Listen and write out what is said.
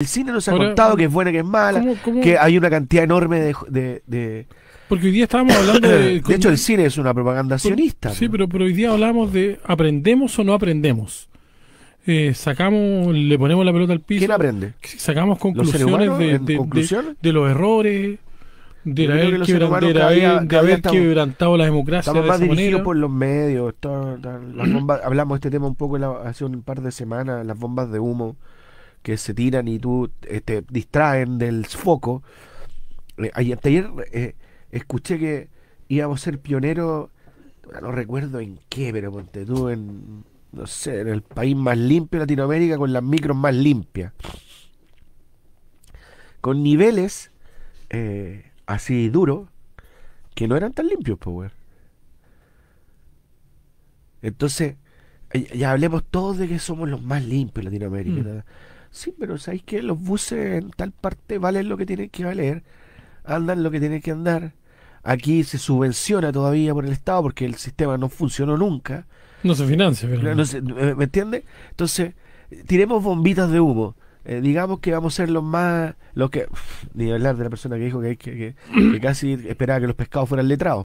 El cine nos ha contado que es buena, que es mala, que hay una cantidad enorme de... Porque hoy día estábamos hablando de... de hecho, el cine es una propaganda sionista. Sí, pero, pero hoy día hablamos de aprendemos o no aprendemos. Eh, sacamos, le ponemos la pelota al piso. ¿Quién aprende? Sacamos conclusiones, de, los errores, de haber, de quebrantado la democracia. Estamos más por los medios. hablamos de este tema un poco hace un par de semanas, las bombas de humo que se tiran y tú eh, te distraen del foco. Eh, ayer, eh, escuché que íbamos a ser pioneros, no recuerdo en qué, pero ponte tú en, no sé, en el país más limpio de Latinoamérica con las micros más limpias. Con niveles así duros que no eran tan limpios, Power. Pues, Entonces, ya hablemos todos de que somos los más limpios de Latinoamérica. Mm. Sí, pero ¿sabéis que los buses en tal parte valen lo que tienen que valer? Andan lo que tienen que andar. Aquí se subvenciona todavía por el Estado porque el sistema no funcionó nunca. No se financia, pero... no se, ¿Me entiende? Entonces, tiremos bombitas de humo. Eh, digamos que vamos a ser los más. Los que. ni hablar de la persona que dijo que, que, que casi esperaba que los pescados fueran letrados.